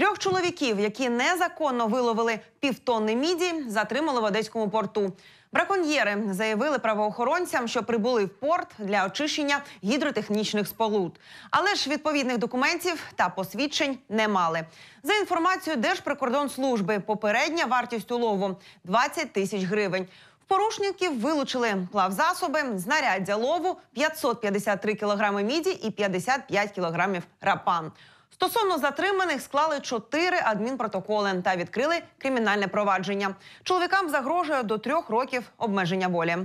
Трьох чоловіків, які незаконно виловили півтонни міді, затримали в одеському порту. Браконьєри заявили правоохоронцям, що прибули в порт для очищення гідротехнічних споруд. але ж відповідних документів та посвідчень не мали. За інформацією Держприкордонслужби, попередня вартість улову 20 тисяч гривень. В порушників вилучили плавзасоби, знаряддя лову 553 кілограми міді і 55 кілограмів рапан. Стосовно затриманих склали чотири адмінпротоколи та відкрили кримінальне провадження. Чоловікам загрожує до трьох років обмеження волі.